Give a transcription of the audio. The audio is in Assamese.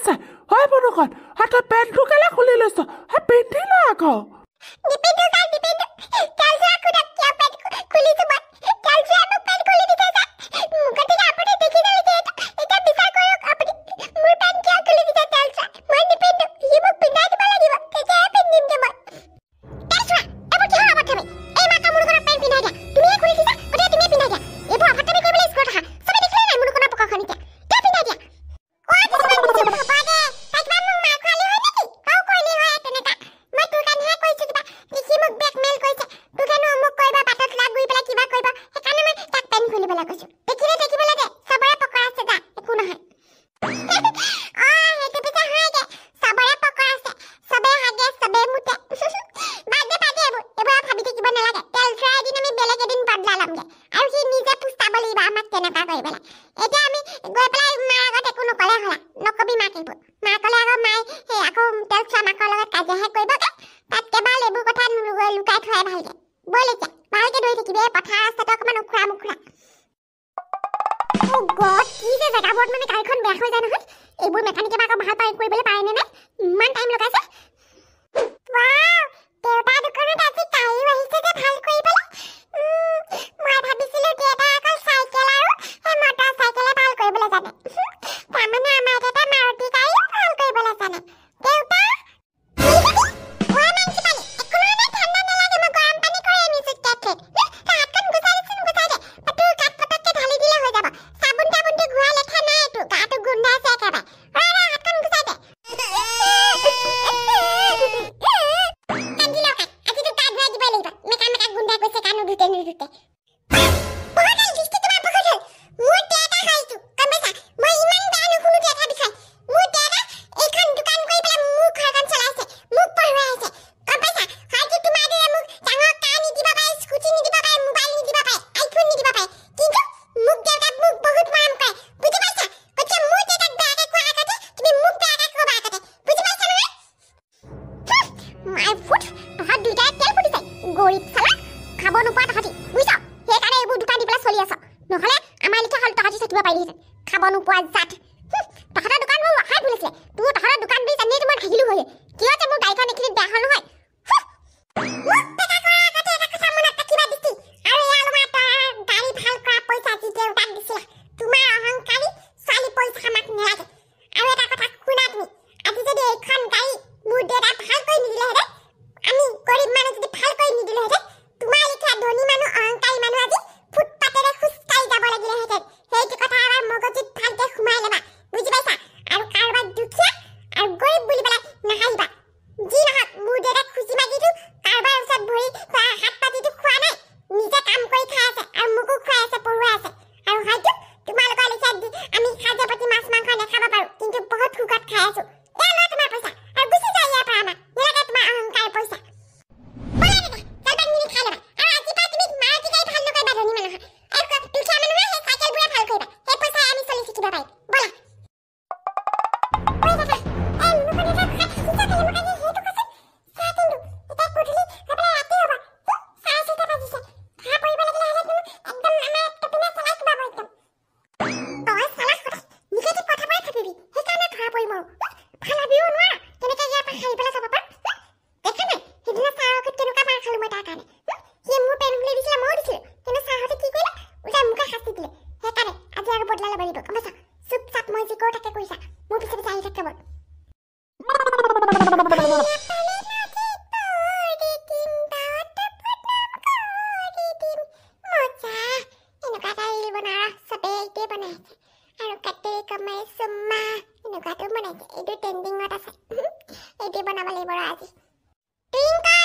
আছে হয় বনুখন হাতত পেণ্টটো কেলা খুলি লৈছ হে পিন্ধি লৈ আকৌ দিপেন্দু কাল দিপেন্দু কাল যা খুদা কিয় পেণ্ট খুলি তোমাৰ জেগাবোৰত মানে গাড়ীখন বেয়া হৈ যায় নহয় এইবোৰ মেকানিকে বা আকৌ ভাল পাই কৰিবলৈ পায়নে নাই ইমান টাইম লগাইছে কৰি চালা খাব নোপোৱা তাহাঁতি বুজিছ সেইকাৰণে এইবোৰ দোকান দিবলৈ চলি আছ নহ'লে আমাৰ লিখা হ'ল তাহাঁতি থাকিব পাৰিলিহেঁতেন খাব নোপোৱা জাত তাহাঁতৰ দোকানবোৰ আশাই ভুল আছিলে তোৰ তাহাঁতৰ দোকান বুলি জানিয়ে তোমাৰ থাকিলোঁ 应该。